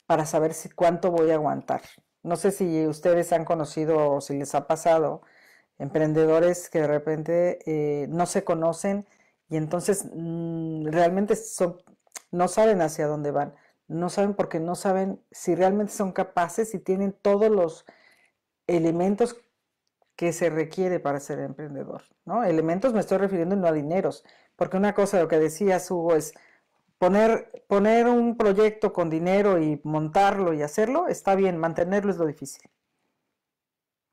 para saber si cuánto voy a aguantar. No sé si ustedes han conocido o si les ha pasado emprendedores que de repente eh, no se conocen y entonces mm, realmente son no saben hacia dónde van, no saben porque no saben si realmente son capaces, y tienen todos los elementos que se requiere para ser emprendedor, ¿no? Elementos me estoy refiriendo no a dineros, porque una cosa de lo que decías Hugo es poner, poner un proyecto con dinero y montarlo y hacerlo está bien, mantenerlo es lo difícil.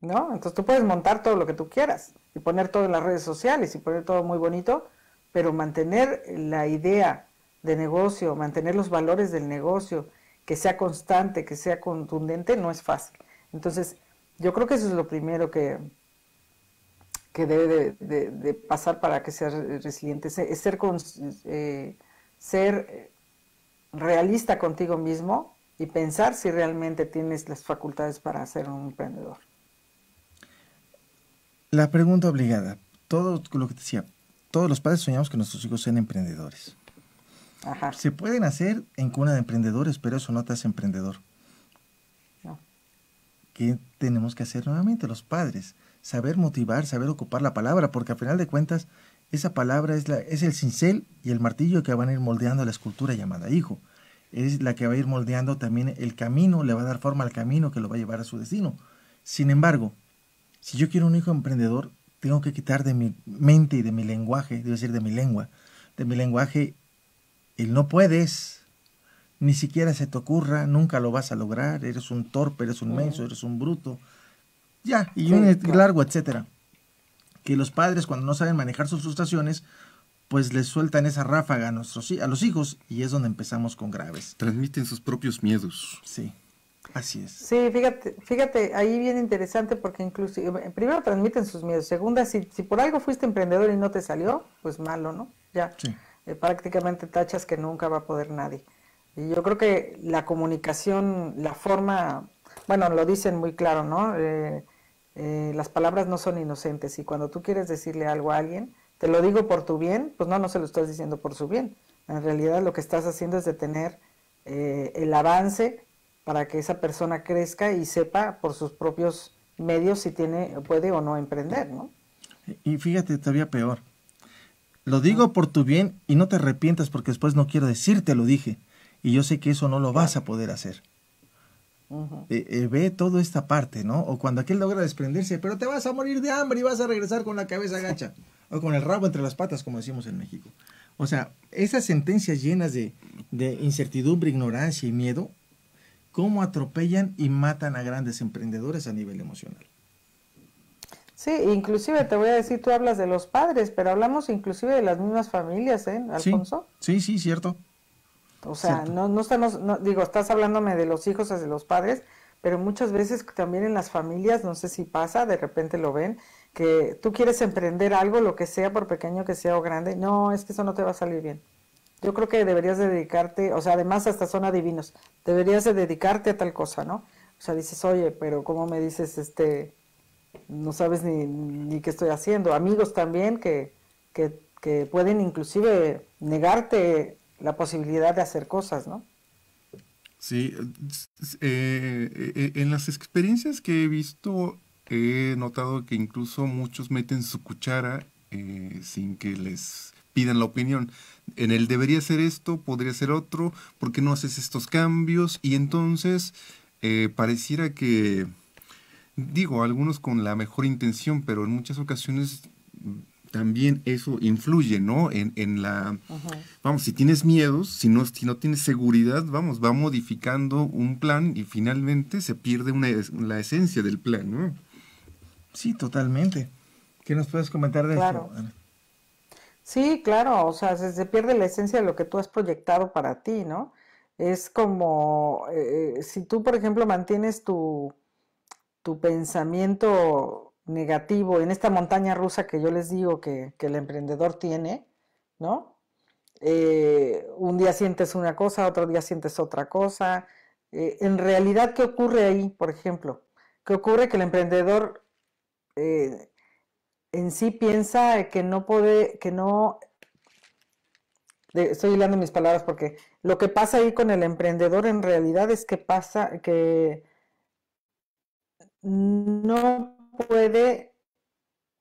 ¿No? Entonces tú puedes montar todo lo que tú quieras y poner todo en las redes sociales y poner todo muy bonito, pero mantener la idea de negocio, mantener los valores del negocio, que sea constante, que sea contundente, no es fácil. Entonces, yo creo que eso es lo primero que, que debe de, pasar para que sea resiliente, es ser, eh, ser realista contigo mismo y pensar si realmente tienes las facultades para ser un emprendedor. La pregunta obligada, todo lo que te decía, todos los padres soñamos que nuestros hijos sean emprendedores. Se pueden hacer en cuna de emprendedores, pero eso no te hace emprendedor. ¿Qué tenemos que hacer nuevamente los padres? Saber motivar, saber ocupar la palabra, porque al final de cuentas, esa palabra es, la, es el cincel y el martillo que van a ir moldeando la escultura llamada hijo. Es la que va a ir moldeando también el camino, le va a dar forma al camino que lo va a llevar a su destino. Sin embargo, si yo quiero un hijo emprendedor, tengo que quitar de mi mente y de mi lenguaje, debe decir de mi lengua, de mi lenguaje el no puedes, ni siquiera se te ocurra, nunca lo vas a lograr, eres un torpe, eres un menso, eres un bruto, ya, y un largo, etcétera. Que los padres cuando no saben manejar sus frustraciones, pues les sueltan esa ráfaga a, nuestros, a los hijos y es donde empezamos con graves. Transmiten sus propios miedos. Sí. Así es. Sí, fíjate, fíjate, ahí viene interesante porque incluso eh, primero transmiten sus miedos, segunda, si, si por algo fuiste emprendedor y no te salió, pues malo, ¿no? Ya. Sí. Eh, prácticamente tachas que nunca va a poder nadie. Y yo creo que la comunicación, la forma, bueno, lo dicen muy claro, ¿no? Eh, eh, las palabras no son inocentes y cuando tú quieres decirle algo a alguien, te lo digo por tu bien, pues no, no se lo estás diciendo por su bien. En realidad lo que estás haciendo es detener el avance para que esa persona crezca y sepa por sus propios medios si tiene, puede o no emprender, ¿no? Y fíjate, todavía peor lo digo por tu bien y no te arrepientas porque después no quiero decirte lo dije. Y yo sé que eso no lo vas a poder hacer. Eh, eh, ve toda esta parte, ¿no? O cuando aquel logra desprenderse, pero te vas a morir de hambre y vas a regresar con la cabeza gacha o con el rabo entre las patas, como decimos en México. O sea, esas sentencias llenas de, de incertidumbre, ignorancia y miedo, cómo atropellan y matan a grandes emprendedores a nivel emocional. Sí, inclusive te voy a decir, tú hablas de los padres, pero hablamos inclusive de las mismas familias, ¿eh, Alfonso? Sí, sí, cierto. O sea, No, no estamos, no, digo, estás hablándome de los hijos de los padres, pero muchas veces también en las familias, no sé si pasa, de repente lo ven, que tú quieres emprender algo, lo que sea, por pequeño que sea o grande, no, es que eso no te va a salir bien. Yo creo que deberías dedicarte, o sea, además hasta son adivinos, deberías de dedicarte a tal cosa, ¿no? O sea, dices, oye, pero ¿cómo me dices este no sabes ni, qué estoy haciendo. Amigos también que, que, pueden inclusive negarte la posibilidad de hacer cosas, ¿no? Sí, eh, eh, en las experiencias que he visto he notado que incluso muchos meten su cuchara eh, sin que les pidan la opinión. En el debería ser esto, podría ser otro, ¿por qué no haces estos cambios? Y entonces pareciera que digo, algunos con la mejor intención, pero en muchas ocasiones también eso influye, ¿no? En, en la... Vamos, si tienes miedos, si no, si no tienes seguridad, vamos, va modificando un plan y finalmente se pierde una, la esencia del plan, ¿no? Sí, totalmente. ¿Qué nos puedes comentar de eso? Sí, claro, o sea, se, pierde la esencia de lo que tú has proyectado para ti, ¿no? Es como, eh, eh, si tú, por ejemplo, mantienes tu, tu pensamiento negativo en esta montaña rusa que yo les digo que, el emprendedor tiene, ¿no? Eh, un día sientes una cosa, otro día sientes otra cosa. Eh, en realidad, ¿qué ocurre ahí, por ejemplo? ¿Qué ocurre que el emprendedor eh, en sí piensa que no puede, que no... Estoy hilando mis palabras porque lo que pasa ahí con el emprendedor en realidad es que pasa, que no puede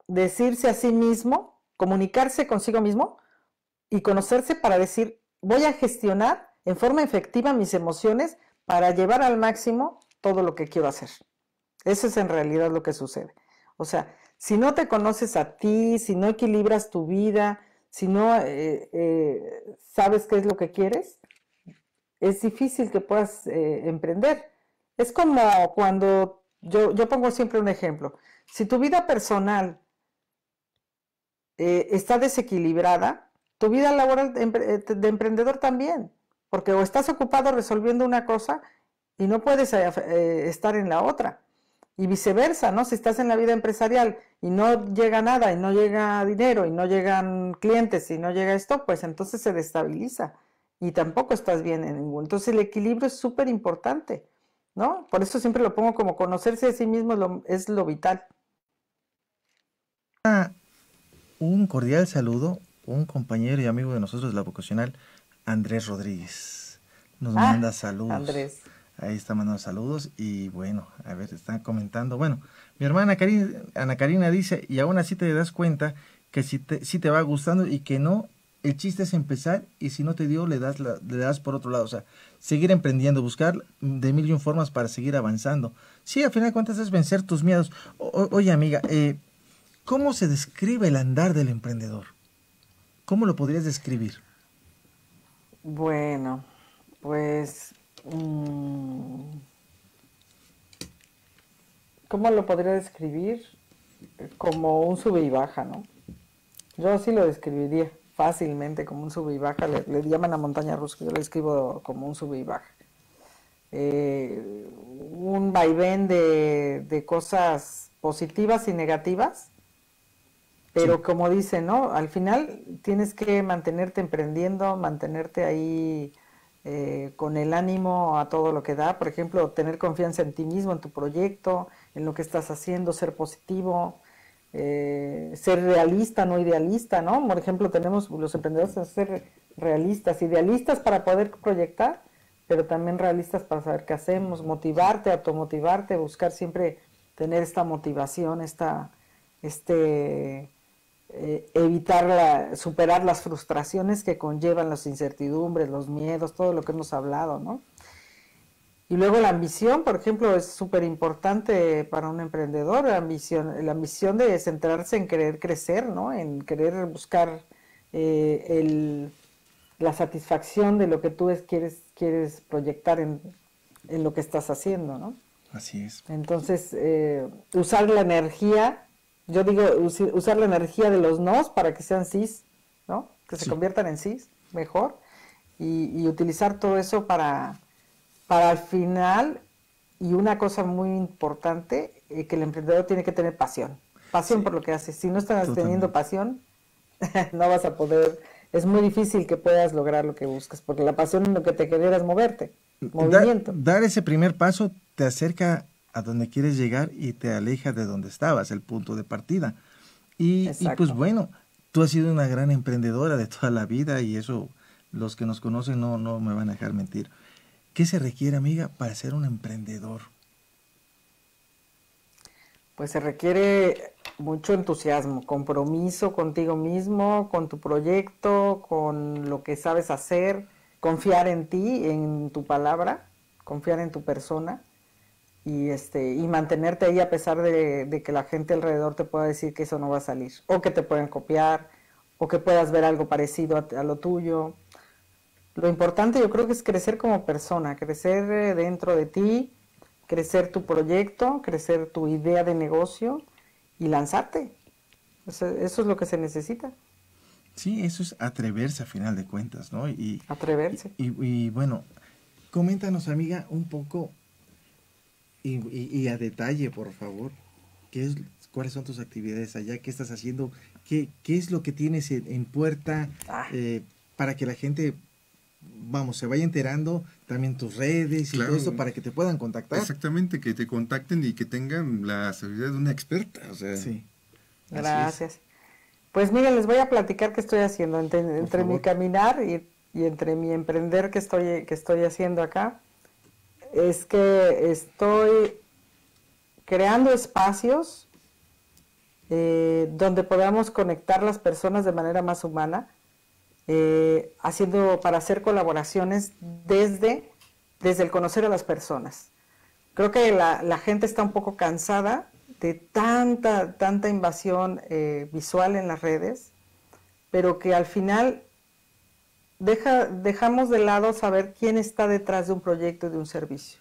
decirse a sí mismo, comunicarse consigo mismo y conocerse para decir, voy a gestionar en forma efectiva mis emociones para llevar al máximo todo lo que quiero hacer. Eso es en realidad lo que sucede. O sea, si no te conoces a ti, si no equilibras tu vida, si no eh, eh, sabes qué es lo que quieres, es difícil que puedas eh, emprender. Es como cuando yo, yo pongo siempre un ejemplo. Si tu vida personal eh, está desequilibrada, tu vida laboral eh, de emprendedor también, porque o estás ocupado resolviendo una cosa y no puedes eh, estar en la otra. Y viceversa, ¿no? Si estás en la vida empresarial y no llega nada, y no llega dinero, y no llegan clientes, y no llega esto, pues entonces se destabiliza y tampoco estás bien en ningún. Entonces el equilibrio es súper importante. ¿no? Por eso siempre lo pongo como conocerse a sí mismo es lo, vital. Ah, un cordial saludo, un compañero y amigo de nosotros, de la vocacional, Andrés Rodríguez. Nos ah, manda saludos. Andrés. Ahí está mandando saludos y bueno, a ver, están comentando. Bueno, mi hermana Ana Karina dice, y aún así te das cuenta que si te, si te va gustando y que no, el chiste es empezar y si no te dio, le das, le das por otro lado. O sea, seguir emprendiendo, buscar de mil y un formas para seguir avanzando. Sí, al final de cuentas es vencer tus miedos. oye, amiga, eh, ¿cómo se describe el andar del emprendedor? ¿Cómo lo podrías describir? Bueno, pues... Mm, ¿Cómo lo podría describir? Como un sube y baja, ¿no? Yo así lo describiría fácilmente como un sub y baja, le, llaman a montaña rusa, yo le escribo como un sub y baja. Eh, un vaivén de, cosas positivas y negativas, pero como dice, ¿no? Al final tienes que mantenerte emprendiendo, mantenerte ahí eh, con el ánimo a todo lo que da, por ejemplo, tener confianza en ti mismo, en tu proyecto, en lo que estás haciendo, ser positivo, eh, ser realista, no idealista, ¿no? Por ejemplo, tenemos los emprendedores a ser realistas, idealistas para poder proyectar, pero también realistas para saber qué hacemos, motivarte, automotivarte, buscar siempre tener esta motivación, esta, este, eh, evitar la, superar las frustraciones que conllevan las incertidumbres, los miedos, todo lo que hemos hablado, ¿no? Y luego la ambición, por ejemplo, es súper importante para un emprendedor, la misión la de centrarse en querer crecer, ¿no? en querer buscar eh, la satisfacción de lo que tú quieres, quieres proyectar en, lo que estás haciendo. ¿no? Así es. Entonces, eh, usar la energía, yo digo, usar la energía de los nos para que sean cis, ¿no? que se conviertan en cis, mejor, y utilizar todo eso para para al final, y una cosa muy importante, eh, que el emprendedor tiene que tener pasión. Pasión por lo que hace. Si no estás teniendo pasión, no vas a poder, es muy difícil que puedas lograr lo que buscas, porque la pasión es lo que te genera es moverte, movimiento. Dar, ese primer paso te acerca a donde quieres llegar y te aleja de donde estabas, el punto de partida. Y, pues bueno, tú has sido una gran emprendedora de toda la vida y eso los que nos conocen no, no me van a dejar mentir. ¿Qué se requiere, amiga, para ser un emprendedor? Pues se requiere mucho entusiasmo, compromiso contigo mismo, con tu proyecto, con lo que sabes hacer, confiar en ti, en tu palabra, confiar en tu persona y este y mantenerte ahí a pesar de, que la gente alrededor te pueda decir que eso no va a salir o que te pueden copiar o que puedas ver algo parecido a, a lo tuyo lo importante yo creo que es crecer como persona, crecer eh, dentro de ti, crecer tu proyecto, crecer tu idea de negocio y lanzarte. Eso, es lo que se necesita. Sí, eso es atreverse a final de cuentas, ¿no? Y, atreverse. Y, bueno, coméntanos, amiga, un poco y, a detalle, por favor, ¿qué es, ¿cuáles son tus actividades allá? ¿Qué estás haciendo? ¿Qué, qué es lo que tienes en, puerta ah. eh, para que la gente vamos, se vaya enterando también tus redes y todo eso para que te puedan contactar. Exactamente, que te contacten y que tengan la seguridad de una experta. sí. Gracias. Pues miren, les voy a platicar qué estoy haciendo entre, mi caminar y, entre mi emprender que estoy, que estoy haciendo acá. Es que estoy creando espacios eh, donde podamos conectar las personas de manera más humana eh, haciendo para hacer colaboraciones desde, desde el conocer a las personas. Creo que la, gente está un poco cansada de tanta, tanta invasión eh, visual en las redes, pero que al final deja, dejamos de lado saber quién está detrás de un proyecto de un servicio.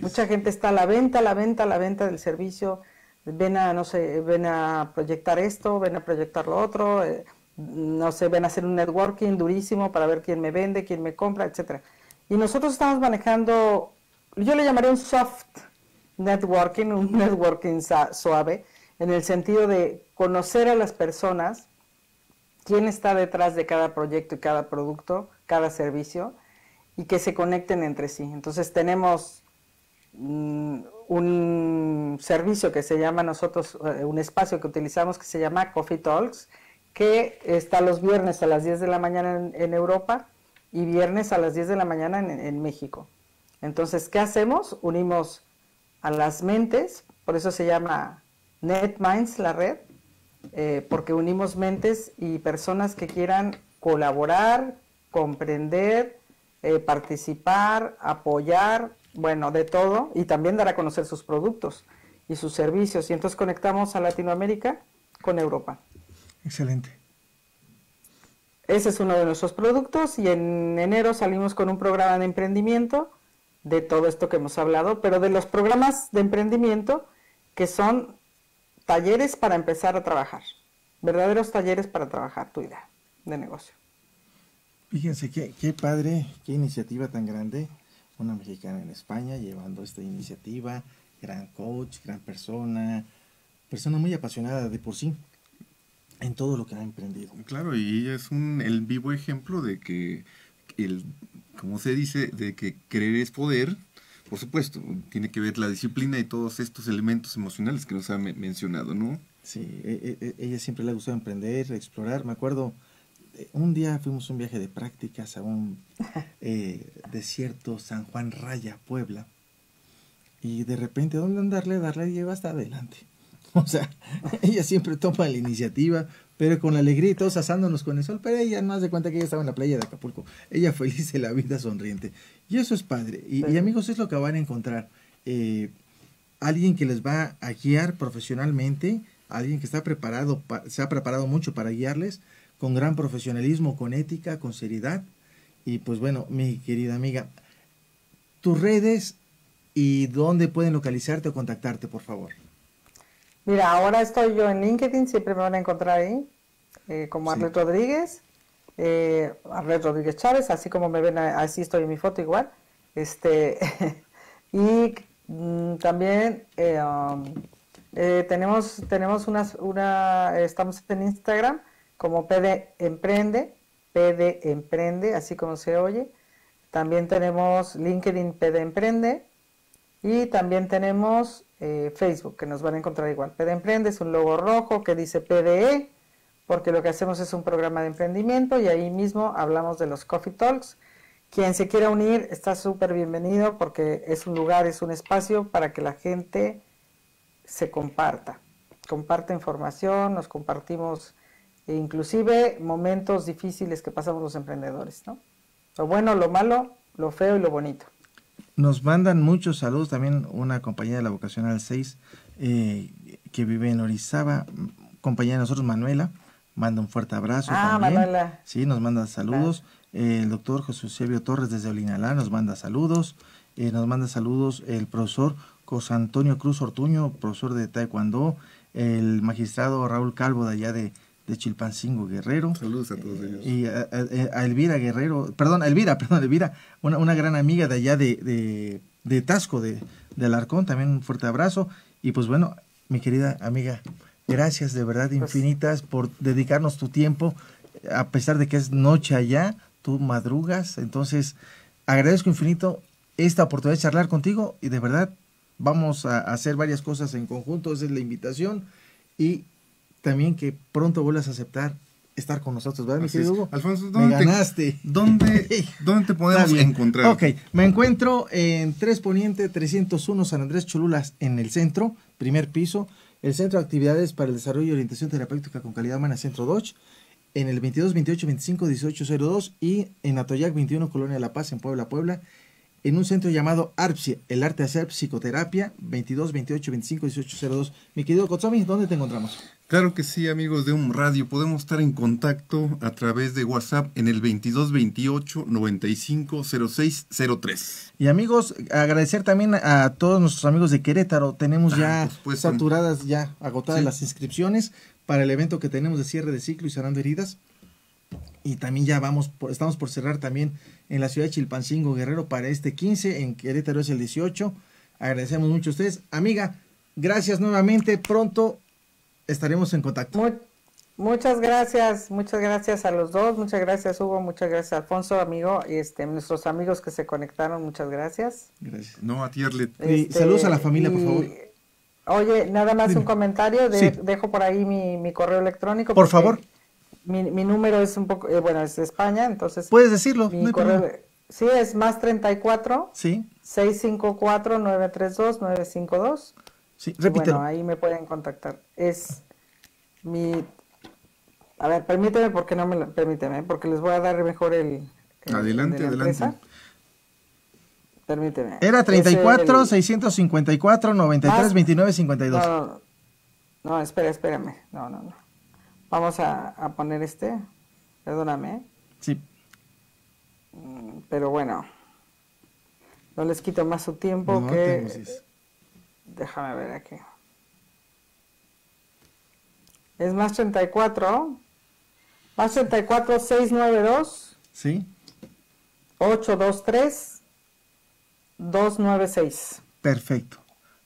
Mucha gente está a la venta, a la venta, a la venta del servicio, ven a, no sé, ven a proyectar esto, ven a proyectar lo otro. Eh, no sé, ven a hacer un networking durísimo para ver quién me vende, quién me compra, etc. Y nosotros estamos manejando, yo le llamaría un soft networking, un networking suave, en el sentido de conocer a las personas, quién está detrás de cada proyecto y cada producto, cada servicio, y que se conecten entre sí. Entonces tenemos mm, un servicio que se llama nosotros, eh, un espacio que utilizamos que se llama Coffee Talks, que está los viernes a las 10 de la mañana en, Europa y viernes a las 10 de la mañana en, México. Entonces, ¿qué hacemos? Unimos a las mentes, por eso se llama NetMinds la red, eh, porque unimos mentes y personas que quieran colaborar, comprender, eh, participar, apoyar, bueno, de todo, y también dar a conocer sus productos y sus servicios. Y entonces conectamos a Latinoamérica con Europa. Excelente. Ese es uno de nuestros productos y en enero salimos con un programa de emprendimiento de todo esto que hemos hablado, pero de los programas de emprendimiento que son talleres para empezar a trabajar, verdaderos talleres para trabajar tu idea de negocio. Fíjense qué, padre, qué iniciativa tan grande, una mexicana en España llevando esta iniciativa, gran coach, gran persona, persona muy apasionada de por sí, en todo lo que ha emprendido. Claro, y ella es un, el vivo ejemplo de que, el, como se dice, de que creer es poder, por supuesto, tiene que ver la disciplina y todos estos elementos emocionales que nos ha mencionado, ¿no? Sí, e, e, e, ella siempre le ha gustado emprender, explorar. Me acuerdo, eh, un día fuimos un viaje de prácticas a un eh, desierto San Juan Raya, Puebla. Y de repente, ¿dónde andarle? Darle lleva hasta adelante. O sea, ella siempre toma la iniciativa, pero con alegría y todos asándonos con el sol. Pero ella, más de cuenta que ella estaba en la playa de Acapulco. Ella feliz de la vida, sonriente. Y eso es padre. Y, amigos, es lo que van a encontrar. Eh, alguien que les va a guiar profesionalmente, alguien que está preparado, se ha preparado mucho para guiarles, con gran profesionalismo, con ética, con seriedad. Y pues bueno, mi querida amiga, tus redes y dónde pueden localizarte o contactarte, por favor. Mira, ahora estoy yo en LinkedIn, siempre me van a encontrar ahí, eh, como sí. Rodríguez, eh, Rodríguez Chávez, así como me ven, así estoy en mi foto igual. Este, y mm, también eh, um, eh, tenemos, tenemos una, una, estamos en Instagram como PD Emprende, PD Emprende, así como se oye. También tenemos LinkedIn PD Emprende y también tenemos eh, Facebook, que nos van a encontrar igual. PD Emprende es un logo rojo que dice PDE, porque lo que hacemos es un programa de emprendimiento y ahí mismo hablamos de los Coffee Talks. Quien se quiera unir está súper bienvenido porque es un lugar, es un espacio para que la gente se comparta. Comparte información, nos compartimos e inclusive momentos difíciles que pasamos los emprendedores, ¿no? Lo bueno, lo malo, lo feo y lo bonito. Nos mandan muchos saludos también una compañía de la vocacional 6 eh, que vive en Orizaba, compañía de nosotros, Manuela. Manda un fuerte abrazo. Ah, Manuela. Sí, nos manda saludos. Eh, el doctor José Eusebio Torres desde Olinalá nos manda saludos. Eh, nos manda saludos el profesor José Antonio Cruz Ortuño, profesor de Taekwondo. El magistrado Raúl Calvo de allá de, de Chilpancingo Guerrero. Saludos a todos ellos. Y eh, eh, eh, a, Elvira Guerrero, perdón, Elvira, perdón, Elvira, una, una gran amiga de allá de, de, de Tasco, de, de, Alarcón, también un fuerte abrazo. Y pues bueno, mi querida amiga, gracias de verdad pues infinitas por dedicarnos tu tiempo, a pesar de que es noche allá, tú madrugas, entonces agradezco infinito esta oportunidad de charlar contigo y de verdad vamos a hacer varias cosas en conjunto, esa es la invitación y también que pronto vuelvas a aceptar estar con nosotros, ¿verdad, mi querido Hugo? Alfonso, ¿dónde, me ganaste? ¿dónde, te podemos encontrar? Ok, me encuentro en 3 Poniente 301 San Andrés Cholulas, en el centro, primer piso, el Centro de Actividades para el Desarrollo y Orientación Terapéutica con Calidad Humana, Centro Dodge, en el 22 28 25 y en Atoyac 21 Colonia La Paz, en Puebla, Puebla, en un centro llamado ARPSI, el arte de hacer psicoterapia, 22 28 25 Mi querido Kotsami, ¿dónde te encontramos? Claro que sí, amigos de un radio. Podemos estar en contacto a través de WhatsApp en el 2228 950603. Y amigos, agradecer también a todos nuestros amigos de Querétaro. Tenemos ah, ya saturadas, ya agotadas las inscripciones para el evento que tenemos de cierre de ciclo y sanando heridas. Y también ya vamos, estamos por cerrar también en la ciudad de Chilpancingo Guerrero para este 15. En Querétaro es el 18. Agradecemos mucho a ustedes. Amiga, gracias nuevamente. Pronto estaremos en contacto. muchas gracias, muchas gracias a los dos, muchas gracias Hugo, muchas gracias Alfonso, amigo, y este, nuestros amigos que se conectaron, muchas gracias. Gracias. No, a ti, este, saludos a la familia, por favor. Oye, nada más un comentario, dejo por ahí mi, correo electrónico. Por favor. Mi, número es un poco, eh, bueno, es de España, entonces. Puedes decirlo. Mi correo, sí, es más 34. Sí. 654-932-952. Sí, repítelo. Bueno, ahí me pueden contactar. Es mi... A ver, permíteme porque no me lo... Permíteme, porque les voy a dar mejor el... adelante, adelante. Permíteme. Era 34, 654, 93, 29, 52. No, no, no, espera, espérame. No, no, no. Vamos a, poner este. Perdóname. Sí. Mm, pero bueno, no les quito más su tiempo que Déjame ver aquí. Es más 34. Más 34, 692. Sí. 823. 296. Perfecto.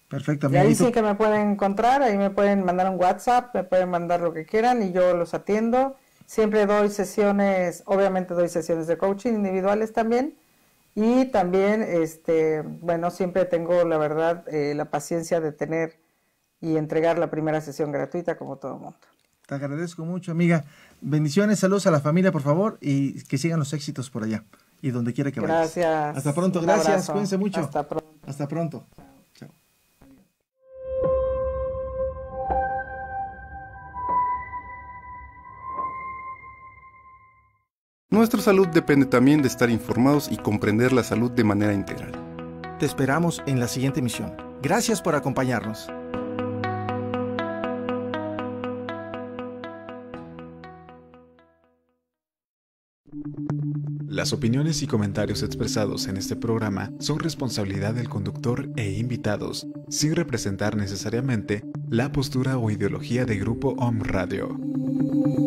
perfecto, Y ahí sí que me pueden encontrar, ahí me pueden mandar un WhatsApp, me pueden mandar lo que quieran y yo los atiendo. Siempre doy sesiones, obviamente doy sesiones de coaching individuales también, y también, este, bueno, siempre tengo, la verdad, eh, la paciencia de tener y entregar la primera sesión gratuita como todo mundo. Te agradezco mucho, amiga. Bendiciones, saludos a la familia, por favor, y que sigan los éxitos por allá y donde quiera que vayas. Gracias. Hasta pronto, gracias. Cuídense mucho. Hasta pronto. Hasta pronto. Nuestra salud depende también de estar informados y comprender la salud de manera integral. Te esperamos en la siguiente emisión. Gracias por acompañarnos. Las opiniones y comentarios expresados en este programa son responsabilidad del conductor e invitados, sin representar necesariamente la postura o ideología de Grupo Om Radio.